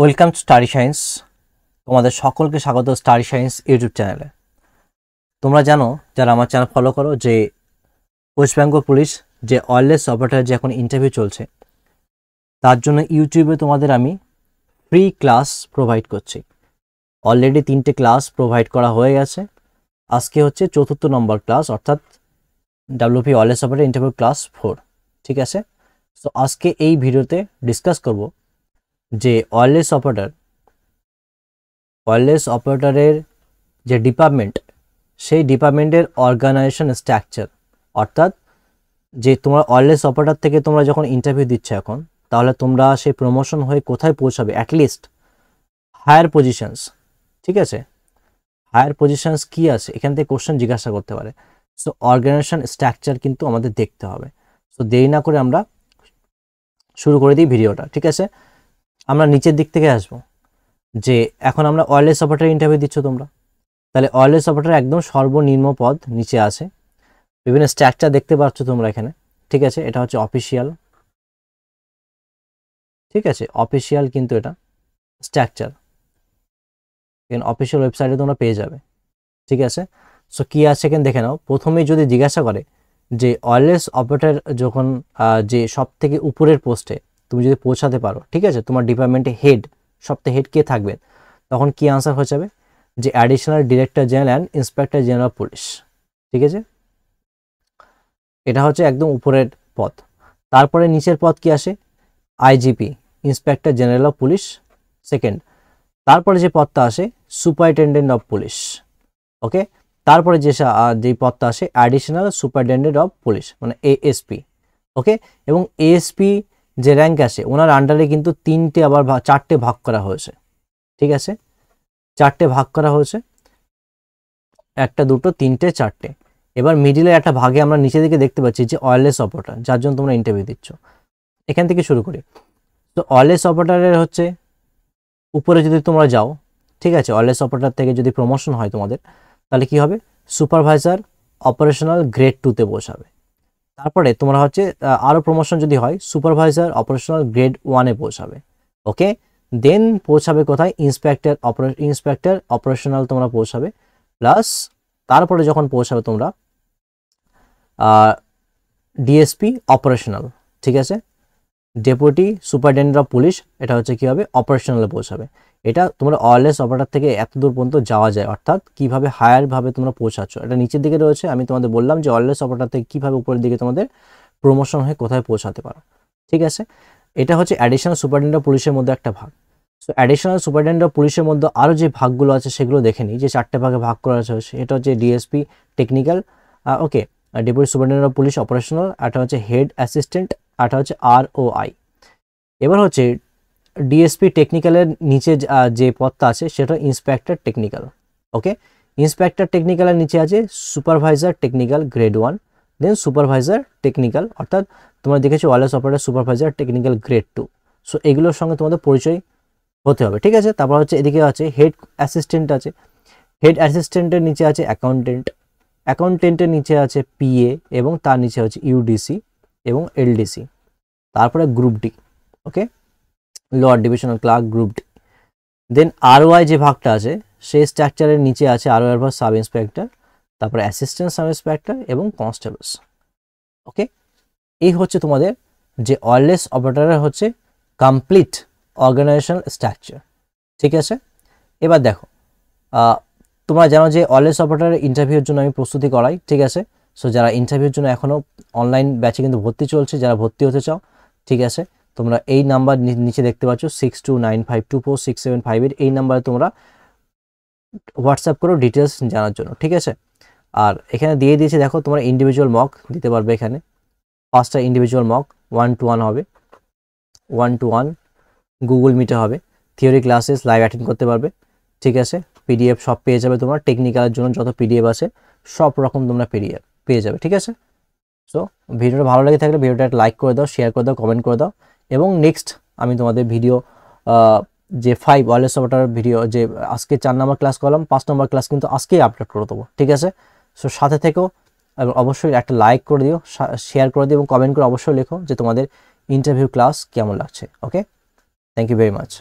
welcome to study science তোমাদের সকলকে স্বাগত স্টাডি সায়েন্স ইউটিউব চ্যানেলে তোমরা জানো যারা আমার চ্যানেল ফলো করো যে ওয়েস্ট বেঙ্গল পুলিশ যে ওয়ারলেস অপারেটার যে এখন ইন্টারভিউ চলছে তার জন্য ইউটিউবে তোমাদের আমি ফ্রি ক্লাস প্রোভাইড করছি অলরেডি তিনটে ক্লাস প্রোভাইড করা হয়ে গেছে আজকে হচ্ছে চতুর্থ নম্বর ক্লাস অর্থাৎ WP wireless operator interview class four ঠিক আছে তো আজকে এই ভিডিওতে ডিসকাস করবো যে ওয়ারলেস অপারেটর ওয়ারলেস অপারেটরের যে ডিপার্টমেন্ট সেই ডিপার্টমেন্টের অর্গানাইজেশন স্ট্রাকচার অর্থাৎ যে তোমার ওয়ারলেস অপারেটর থেকে তোমরা যখন ইন্টারভিউ দিচ্ছ এখন তাহলে তোমরা সেই প্রমোশন হয়ে কোথায় পৌঁছাবে অ্যাটলিস্ট হায়ার পজিশনস ঠিক আছে হায়ার পজিশনস কি আছে এখান থেকে কোশ্চেন জিজ্ঞাসা করতে পারে সো অর্গানাইজেশন স্ট্রাকচার কিন্তু আমাদের দেখতে হবে সো দেরি না করে আমরা শুরু করে দিই ভিডিওটা ঠিক আছে আমরা নিচের দিক থেকে আসব যে এখন আমরা অয়েলেস অপারেটার ইন্টারভিউ দিচ্ছ তোমরা তাহলে অয়েলেস অপারেটার একদম সর্বনিম্ন পদ নিচে আছে বিভিন্ন স্ট্রাকচার দেখতে পাচ্ছ তোমরা এখানে ঠিক আছে এটা হচ্ছে অফিসিয়াল ঠিক আছে অফিসিয়াল কিন্তু এটা স্ট্রাকচার এখানে অফিসিয়াল ওয়েবসাইটে তোমরা পেয়ে যাবে ঠিক আছে সো কী আছে এখানে দেখে নাও প্রথমেই যদি জিজ্ঞাসা করে যে অয়েলেস অপারেটার যখন যে সব থেকে উপরের পোস্টে তুমি যদি পৌঁছাতে পারো ঠিক আছে তোমার ডিপার্টমেন্টে হেড সপ্তাহে হেড কে থাকবেন তখন কি আনসার হয়ে যাবে যে additional director general and inspector general police ঠিক আছে এটা হচ্ছে একদম উপরের পদ তারপরে নিচের পদ কি আসে IGP inspector general of police second তারপরে যে পদটা আসে সুপারিনটেন্ডেন্ট অফ পুলিশ ওকে তারপরে যে যে পদটা আসে অ্যাডিশনাল সুপারিনটেন্ডেন্ট অফ পুলিশ মানে এএসপি ওকে এবং এএসপি যে র্যাঙ্ক আছে ওনার আন্ডারে কিন্তু তিনটে আবার চারটে ভাগ করা হয়েছে ঠিক আছে চারটে ভাগ করা হয়েছে একটা দুটো তিনটে চারটে এবার মিডিলের একটা ভাগে আমরা নিচে দিকে দেখতে পাচ্ছি যে অয়েলেস অপারেটার যার জন্য তোমরা ইন্টারভিউ দিচ্ছ এখান থেকে শুরু করি তো অয়েলেস অপারেটারের হচ্ছে উপরে যদি তোমরা যাও ঠিক আছে অয়েলেস অপারেটার থেকে যদি প্রমোশন হয় তোমাদের তাহলে কি হবে সুপারভাইজার অপারেশনাল গ্রেড টুতে বসাবে তারপরে তোমরা হচ্ছে আরও প্রমোশন যদি হয় সুপারভাইজার অপারেশনাল গ্রেড ওয়ানে পৌঁছাবে ওকে দেন পৌঁছাবে কোথায় ইন্সপেক্টর অপারে ইন্সপেক্টর অপারেশনাল তোমরা পৌঁছাবে প্লাস তারপরে যখন পৌঁছাবে তোমরা ডিএসপি অপারেশনাল ঠিক আছে ডেপুটি সুপারিনটেন্ডেন্ট অফ পুলিশ এটা হচ্ছে কীভাবে হবে অপারেশনালে পৌঁছাবে এটা তোমরা ওয়ারলেস অপারেটার থেকে এত দূর পর্যন্ত যাওয়া যায় অর্থাৎ কীভাবে হায়ারভাবে তোমরা পৌঁছাচ্ছ এটা নিচের দিকে রয়েছে আমি তোমাদের বললাম যে ওয়ারলেস অপারেটার থেকে কীভাবে উপরের দিকে তোমাদের প্রমোশন হয়ে কোথায় পৌঁছাতে পারো ঠিক আছে এটা হচ্ছে অ্যাডিশনাল সুপারিনটেন্ডেন্ট অফ পুলিশের মধ্যে একটা ভাগ সো অ্যাডিশনাল সুপারিনটেন্ডেন্ট অফ পুলিশের মধ্যে আরও যে ভাগগুলো আছে সেগুলো দেখে নিই যে চারটে ভাগে ভাগ করা আছে এটা হচ্ছে DSP technical okay deputy superintendent of police operational এটা হচ্ছে হেড অ্যাসিস্ট্যান্ট আটা হচ্ছে আর ও আই এবার হচ্ছে ডিএসপি টেকনিক্যালের নিচে যে পদটা আছে সেটা ইন্সপেক্টর টেকনিক্যাল ওকে ইন্সপেক্টর টেকনিক্যালের নিচে আছে supervisor technical grade one then supervisor technical অর্থাৎ তোমরা দেখেছো wireless operator supervisor technical grade two so এগুলোর সঙ্গে তোমাদের পরিচয় হতে হবে ঠিক আছে তারপর হচ্ছে এদিকে আছে হেড অ্যাসিস্ট্যান্ট আছে হেড অ্যাসিস্ট্যান্টের নিচে আছে অ্যাকাউন্টেন্ট অ্যাকাউন্টেন্টের নিচে আছে পিএ এবং তার নিচে হচ্ছে ইউডিসি এবং এলডিসি তারপরে group D okay lower divisional clerk group D then RY যে ভাগটা আছে সেই স্ট্রাকচারের নিচে আছে আর ওয়াই সাব ইন্সপেক্টর তারপরে অ্যাসিস্ট্যান্ট সাব ইন্সপেক্টর এবং কনস্টেবলস ওকে এই হচ্ছে তোমাদের যে ওয়ারলেস অপারেটারের হচ্ছে কমপ্লিট অর্গানাইজেশনাল স্ট্রাকচার ঠিক আছে এবার দেখো তোমরা জানো যে ওয়ারলেস অপারেটারের ইন্টারভিউর জন্য আমি প্রস্তুতি করাই ঠিক আছে সো যারা ইন্টারভিউর জন্য এখনও অনলাইন ব্যাচে কিন্তু ভর্তি চলছে যারা ভর্তি হতে চাও ঠিক আছে তোমরা এই নাম্বার নিচে দেখতে পাচ্ছ six two nine five two four six seven five eight এই নাম্বারে তোমরা হোয়াটসঅ্যাপ করো ডিটেলস জানার জন্য ঠিক আছে আর এখানে দিয়ে দিয়েছে দেখো তোমরা ইন্ডিভিজুয়াল মক দিতে পারবে এখানে পাঁচটা individual mock one two one হবে ওয়ান টু ওয়ান গুগল মিটে হবে থিওরি ক্লাসেস লাইভ অ্যাটেন্ড করতে পারবে ঠিক আছে পিডিএফ সব পেয়ে যাবে তোমরা টেকনিক্যালের জন্য যত পিডিএফ আছে সব রকম তোমরা পেরিয়ে পেয়ে যাবে ঠিক আছে সো ভিডিওটা ভালো লাগে থাকলে ভিডিওটা একটা লাইক করে দাও শেয়ার করে দাও কমেন্ট করে দাও এবং নেক্সট আমি তোমাদের ভিডিও যে ফাইভ ওয়ারলেস ওয়াটার ভিডিও যে আজকে চার নম্বর ক্লাস করলাম পাঁচ নম্বর ক্লাস কিন্তু আজকেই আপলোড করে দেবো ঠিক আছে সো সাথে থেকেও এবং অবশ্যই একটা লাইক করে দিও শেয়ার করে দিও এবং কমেন্ট করে অবশ্যই লেখো যে তোমাদের ইন্টারভিউ ক্লাস কেমন লাগছে okay thank you very much